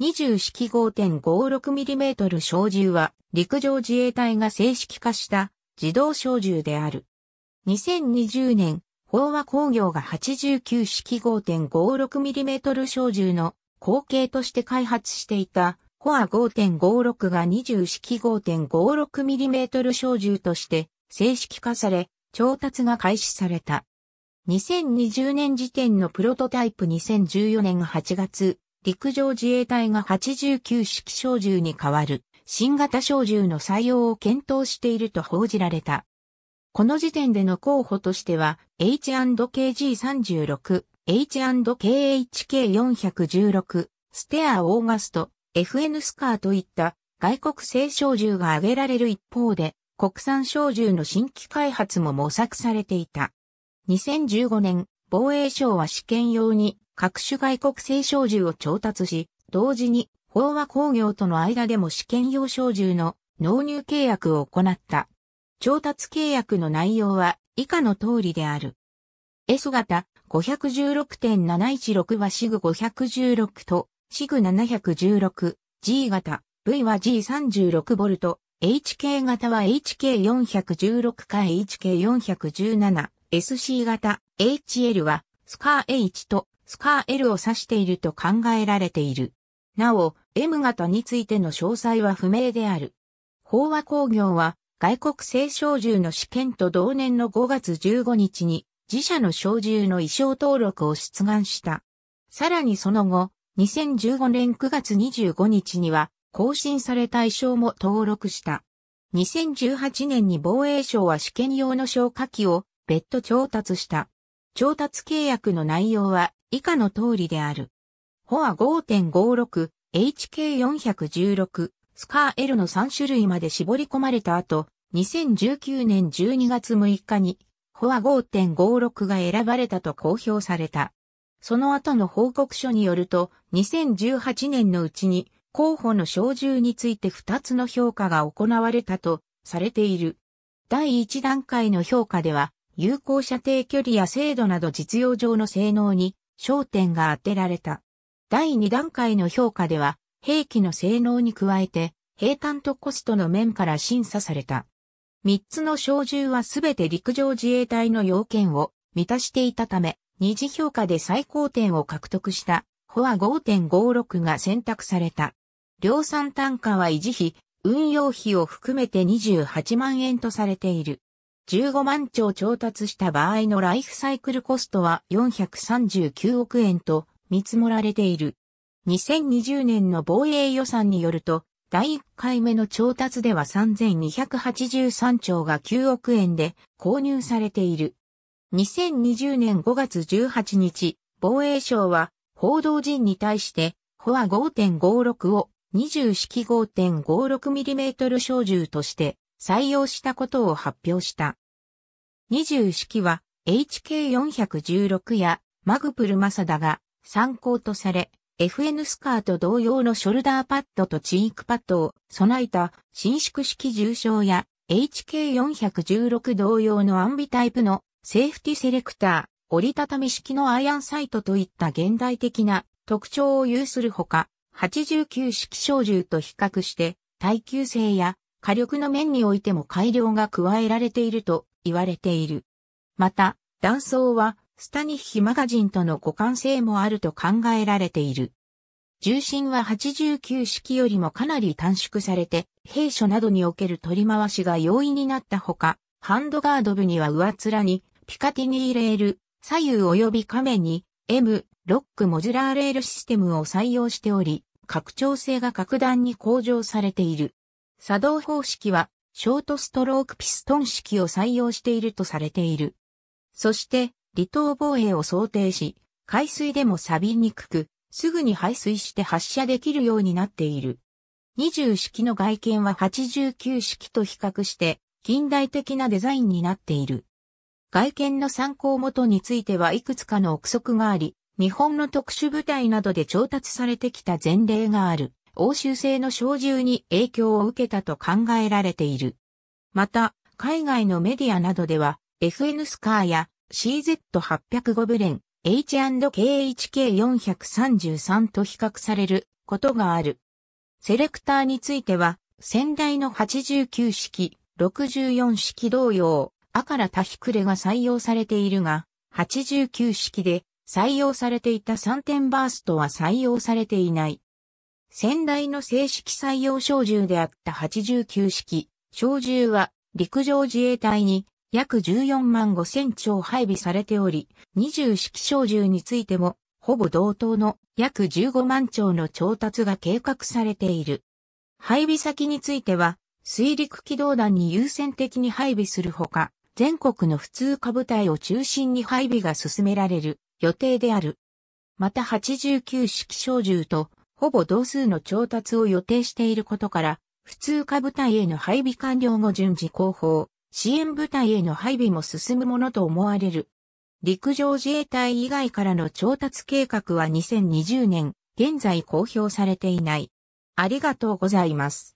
20式 5.56mm 小銃は陸上自衛隊が正式化した自動小銃である。2020年、飽和工業が89式 5.56mm 小銃の後継として開発していたコア5.56が20式 5.56mm 小銃として正式化され、調達が開始された。2020年時点のプロトタイプ2014年8月、陸上自衛隊が89式小銃に代わる新型小銃の採用を検討していると報じられた。この時点での候補としては H&KG36、H&KHK416、ステア・オーガスト、FN スカーといった外国製小銃が挙げられる一方で、国産小銃の新規開発も模索されていた。2015年、防衛省は試験用に各種外国製小銃を調達し、同時に飽和工業との間でも試験用小銃の納入契約を行った。調達契約の内容は以下の通りである。S 型516.716はシグ516とシグ 716G 型 V は G36V HK 型は HK416 か HK417SC 型 HL はスカー H とスカー L を指していると考えられている。なお、M 型についての詳細は不明である。法和工業は、外国製小銃の試験と同年の5月15日に、自社の小銃の衣装登録を出願した。さらにその後、2015年9月25日には、更新された衣装も登録した。2018年に防衛省は試験用の消火器を別途調達した。調達契約の内容は以下の通りである。ホア5.56、HK416、スカー L の3種類まで絞り込まれた後、2019年12月6日に、ホア5.56が選ばれたと公表された。その後の報告書によると、2018年のうちに、候補の小銃について2つの評価が行われたとされている。第1段階の評価では、有効射程距離や精度など実用上の性能に焦点が当てられた。第2段階の評価では、兵器の性能に加えて、兵坦とコストの面から審査された。3つの小銃はすべて陸上自衛隊の要件を満たしていたため、二次評価で最高点を獲得した、フォア5.56が選択された。量産単価は維持費、運用費を含めて28万円とされている。15万兆調達した場合のライフサイクルコストは439億円と見積もられている。2020年の防衛予算によると、第1回目の調達では3283兆が9億円で購入されている。2020年5月18日、防衛省は報道陣に対して、フォア5.56を2 0式 5.56mm 小銃として採用したことを発表した。20式は HK416 やマグプルマサダが参考とされ、FN スカート同様のショルダーパッドとチークパッドを備えた伸縮式重症や HK416 同様のアンビタイプのセーフティセレクター、折りたたみ式のアイアンサイトといった現代的な特徴を有するほか、89式小銃と比較して耐久性や火力の面においても改良が加えられていると言われている。また、断層は、スタニッヒマガジンとの互換性もあると考えられている。重心は89式よりもかなり短縮されて、兵所などにおける取り回しが容易になったほか、ハンドガード部には上面に、ピカティニーレール、左右及び仮面に、M、ロックモジュラーレールシステムを採用しており、拡張性が格段に向上されている。作動方式は、ショートストロークピストン式を採用しているとされている。そして、離島防衛を想定し、海水でも錆びにくく、すぐに排水して発射できるようになっている。20式の外見は89式と比較して、近代的なデザインになっている。外見の参考元についてはいくつかの憶測があり、日本の特殊部隊などで調達されてきた前例がある。欧州製の小銃に影響を受けたと考えられている。また、海外のメディアなどでは、FN スカーや CZ805 ブレン、H&KHK433 と比較されることがある。セレクターについては、先代の89式、64式同様、アらタヒクレが採用されているが、89式で採用されていた3点バーストは採用されていない。先代の正式採用小銃であった89式、小銃は陸上自衛隊に約14万5千丁配備されており、20式小銃についても、ほぼ同等の約15万丁の調達が計画されている。配備先については、水陸機動団に優先的に配備するほか、全国の普通科部隊を中心に配備が進められる予定である。また89式小銃とほぼ同数の調達を予定していることから、普通科部隊への配備完了後順次後方、支援部隊への配備も進むものと思われる。陸上自衛隊以外からの調達計画は2020年、現在公表されていない。ありがとうございます。